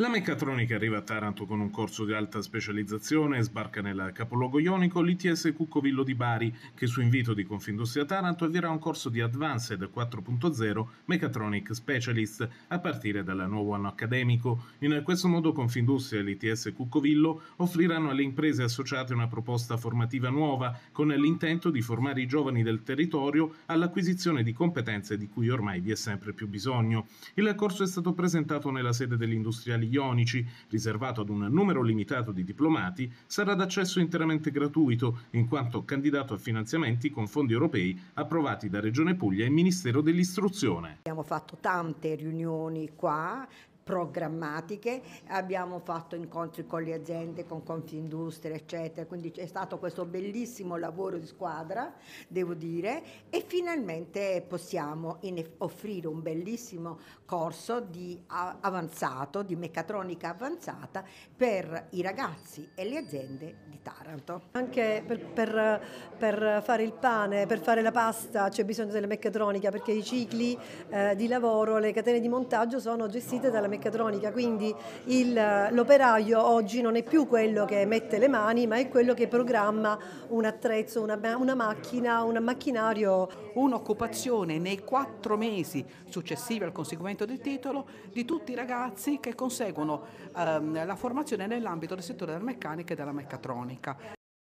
La meccatronica arriva a Taranto con un corso di alta specializzazione e sbarca nel capoluogo ionico l'ITS Cuccovillo di Bari, che su invito di Confindustria Taranto avvierà un corso di Advanced 4.0 Mechatronic Specialist a partire dal nuovo anno accademico. In questo modo Confindustria e l'ITS Cuccovillo offriranno alle imprese associate una proposta formativa nuova con l'intento di formare i giovani del territorio all'acquisizione di competenze di cui ormai vi è sempre più bisogno. Il corso è stato presentato nella sede dell'industriale ionici, riservato ad un numero limitato di diplomati, sarà d'accesso interamente gratuito, in quanto candidato a finanziamenti con fondi europei approvati da Regione Puglia e Ministero dell'Istruzione. Abbiamo fatto tante riunioni qua, programmatiche, abbiamo fatto incontri con le aziende, con Confindustria, eccetera, quindi è stato questo bellissimo lavoro di squadra, devo dire, e finalmente possiamo offrire un bellissimo corso di avanzato, di meccatronica avanzata per i ragazzi e le aziende di Taranto. Anche per, per, per fare il pane, per fare la pasta c'è bisogno della meccatronica perché i cicli eh, di lavoro, le catene di montaggio sono gestite dalla meccatronica meccatronica, quindi l'operaio oggi non è più quello che mette le mani, ma è quello che programma un attrezzo, una, una macchina, un macchinario. Un'occupazione nei quattro mesi successivi al conseguimento del titolo di tutti i ragazzi che conseguono ehm, la formazione nell'ambito del settore della meccanica e della meccatronica.